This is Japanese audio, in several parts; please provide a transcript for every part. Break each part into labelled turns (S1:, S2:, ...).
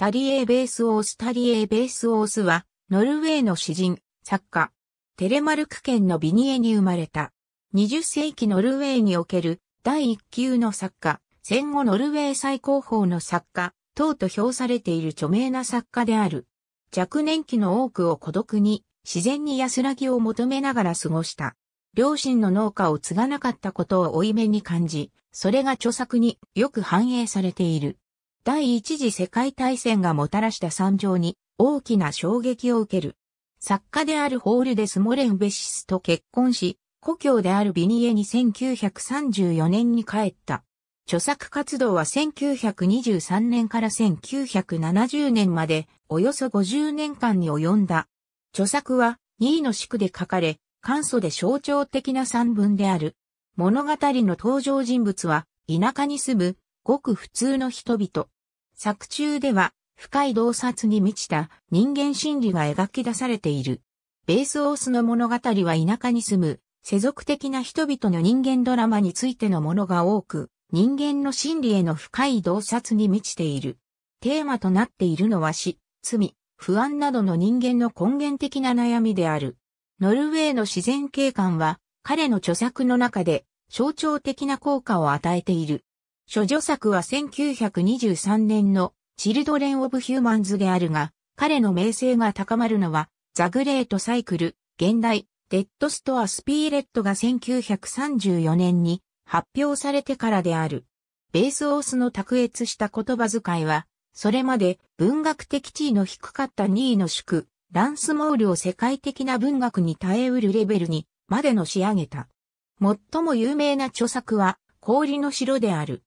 S1: タリエー・ベース・オースタリエー・ベース・オースは、ノルウェーの詩人、作家、テレマルク県のビニエに生まれた。20世紀ノルウェーにおける第一級の作家、戦後ノルウェー最高峰の作家、等と評されている著名な作家である。若年期の多くを孤独に、自然に安らぎを求めながら過ごした。両親の農家を継がなかったことを負い目に感じ、それが著作によく反映されている。第一次世界大戦がもたらした惨状に大きな衝撃を受ける。作家であるホールデス・モレン・ベシスと結婚し、故郷であるビニエに1934年に帰った。著作活動は1923年から1970年までおよそ50年間に及んだ。著作は2位の宿で書かれ、簡素で象徴的な散文である。物語の登場人物は田舎に住むごく普通の人々。作中では深い洞察に満ちた人間心理が描き出されている。ベースオースの物語は田舎に住む世俗的な人々の人間ドラマについてのものが多く、人間の心理への深い洞察に満ちている。テーマとなっているのは死、罪、不安などの人間の根源的な悩みである。ノルウェーの自然景観は彼の著作の中で象徴的な効果を与えている。諸女作は1923年のチルドレン・オブ・ヒューマンズであるが、彼の名声が高まるのは、ザ・グレート・サイクル、現代、デッド・ストア・スピーレットが1934年に発表されてからである。ベースオースの卓越した言葉遣いは、それまで文学的地位の低かった2位の宿、ランスモールを世界的な文学に耐えうるレベルにまでの仕上げた。最も有名な著作は、氷の城である。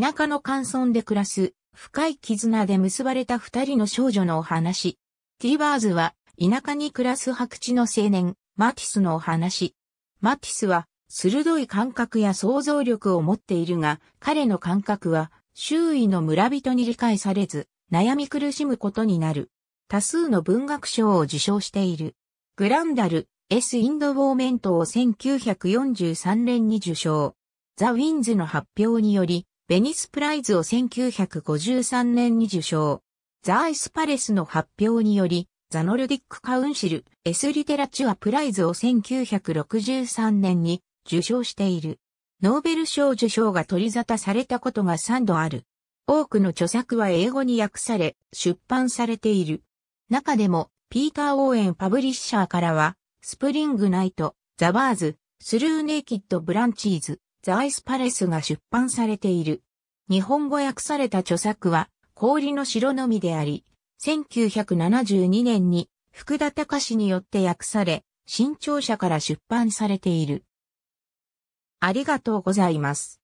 S1: 田舎の乾村で暮らす、深い絆で結ばれた二人の少女のお話。ティーバーズは、田舎に暮らす白地の青年、マティスのお話。マティスは、鋭い感覚や想像力を持っているが、彼の感覚は、周囲の村人に理解されず、悩み苦しむことになる。多数の文学賞を受賞している。グランダル、S インドウォーメントを1943年に受賞。ザ・ウィンズの発表により、ベニスプライズを1953年に受賞。ザ・アイスパレスの発表により、ザ・ノルディック・カウンシル、エス・リテラチュア・プライズを1963年に受賞している。ノーベル賞受賞が取り沙汰されたことが3度ある。多くの著作は英語に訳され、出版されている。中でも、ピーター・オーエン・パブリッシャーからは、スプリング・ナイト、ザ・バーズ、スルー・ネイキッド・ブランチーズ、ザ・アイス・パレスが出版されている。日本語訳された著作は、氷の城のみであり、1972年に福田隆によって訳され、新潮社から出版されている。ありがとうございます。